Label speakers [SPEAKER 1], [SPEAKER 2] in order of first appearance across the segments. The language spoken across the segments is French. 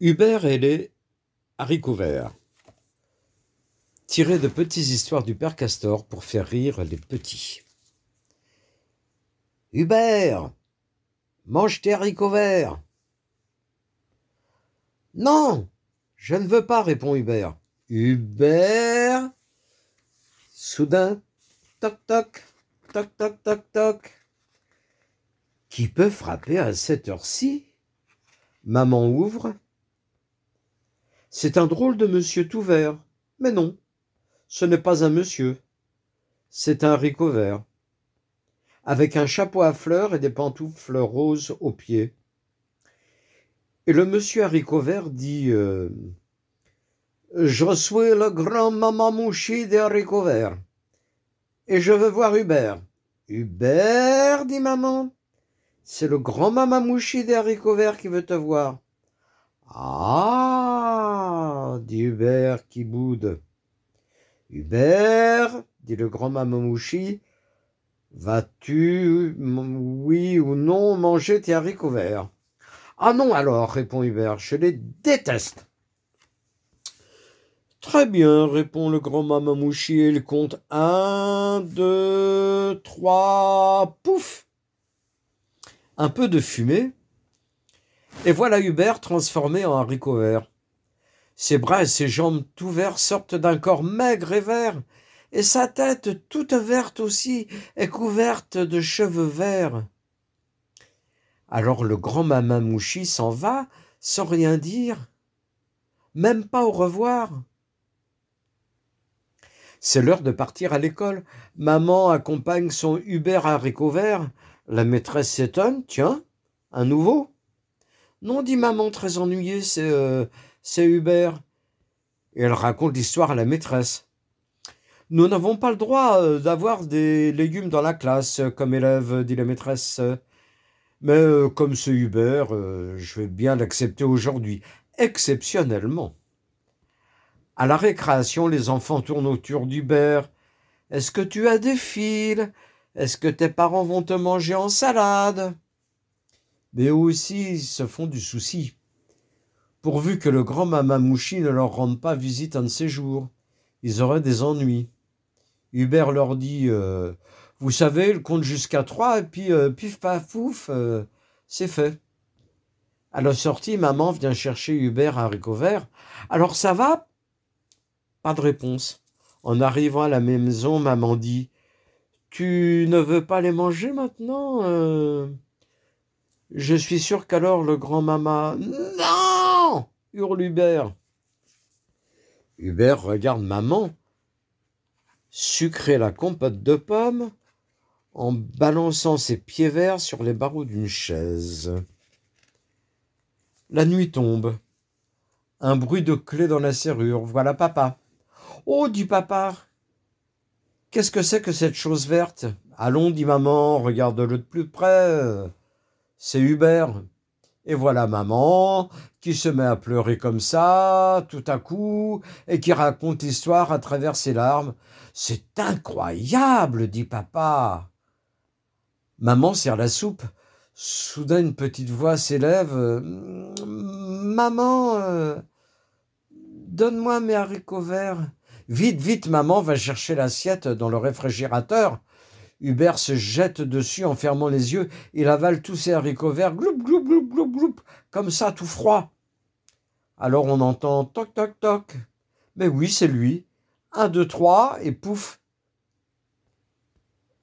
[SPEAKER 1] Hubert et les haricots verts. Tiré de petites histoires du père Castor pour faire rire les petits. Hubert, mange tes haricots verts. Non, je ne veux pas, répond Hubert. Hubert Soudain, toc toc, toc toc toc toc. Qui peut frapper à cette heure-ci Maman ouvre c'est un drôle de monsieur tout vert. Mais non, ce n'est pas un monsieur. C'est un haricot vert, avec un chapeau à fleurs et des pantoufles roses aux pieds. Et le monsieur haricot vert dit euh, Je suis le grand mouchy des haricots verts, et je veux voir Hubert. Hubert, dit maman, c'est le grand mamamouchi des haricots verts qui veut te voir. Ah ah dit Hubert qui boude. Hubert dit le grand Mamamouchi, vas-tu, oui ou non, manger tes haricots verts Ah non alors, répond Hubert, je les déteste. Très bien, répond le grand Mamamouchi et il compte un, deux, trois, pouf Un peu de fumée, et voilà Hubert transformé en haricot vert. Ses bras et ses jambes tout verts sortent d'un corps maigre et vert, et sa tête toute verte aussi est couverte de cheveux verts. Alors le grand maman mouchi s'en va sans rien dire, même pas au revoir. C'est l'heure de partir à l'école. Maman accompagne son Hubert à vert. La maîtresse s'étonne. Tiens, un nouveau Non, dit maman très ennuyée, c'est euh, c'est Hubert. Et elle raconte l'histoire à la maîtresse. Nous n'avons pas le droit euh, d'avoir des légumes dans la classe euh, comme élève, dit la maîtresse. Mais euh, comme c'est Hubert, je vais bien l'accepter aujourd'hui, exceptionnellement. À la récréation, les enfants tournent autour d'Hubert. Est-ce que tu as des fils Est-ce que tes parents vont te manger en salade Mais aussi, se font du souci pourvu que le grand mouchi ne leur rende pas visite un de ces jours. Ils auraient des ennuis. Hubert leur dit euh, Vous savez, le compte jusqu'à trois, et puis euh, pif paf pouf, euh, c'est fait. À la sortie, maman vient chercher Hubert à Ricovert. « Alors ça va Pas de réponse. En arrivant à la maison, maman dit Tu ne veux pas les manger maintenant Je suis sûr qu'alors le grand-maman. Non hurle Hubert. Hubert regarde maman sucrer la compote de pommes en balançant ses pieds verts sur les barreaux d'une chaise. La nuit tombe. Un bruit de clé dans la serrure. Voilà papa. Oh, du papa. Qu'est-ce que c'est que cette chose verte Allons, dit maman, regarde-le de plus près. C'est Hubert. Et voilà maman qui se met à pleurer comme ça, tout à coup, et qui raconte l'histoire à travers ses larmes. C'est incroyable, dit papa. Maman sert la soupe. Soudain, une petite voix s'élève. Maman, euh, donne-moi mes haricots verts. Vite, vite, maman va chercher l'assiette dans le réfrigérateur. Hubert se jette dessus en fermant les yeux. Il avale tous ses haricots verts, gloup, gloup, gloup, gloup, gloup, comme ça, tout froid. Alors on entend toc, toc, toc. Mais oui, c'est lui. Un, deux, trois, et pouf.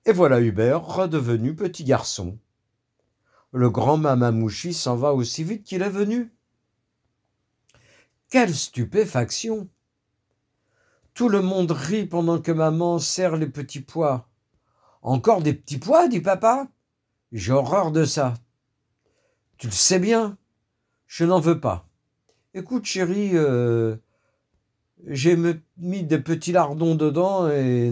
[SPEAKER 1] Et voilà Hubert redevenu petit garçon. Le grand Mamamouchi s'en va aussi vite qu'il est venu. Quelle stupéfaction! Tout le monde rit pendant que maman serre les petits pois. Encore des petits pois, dit papa. J'ai horreur de ça. Tu le sais bien. Je n'en veux pas. Écoute, chérie, euh, j'ai mis des petits lardons dedans et.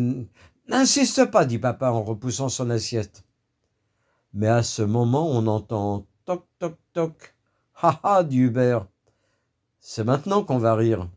[SPEAKER 1] N'insiste pas, dit papa en repoussant son assiette. Mais à ce moment, on entend toc, toc, toc. Ha ha, dit Hubert. C'est maintenant qu'on va rire.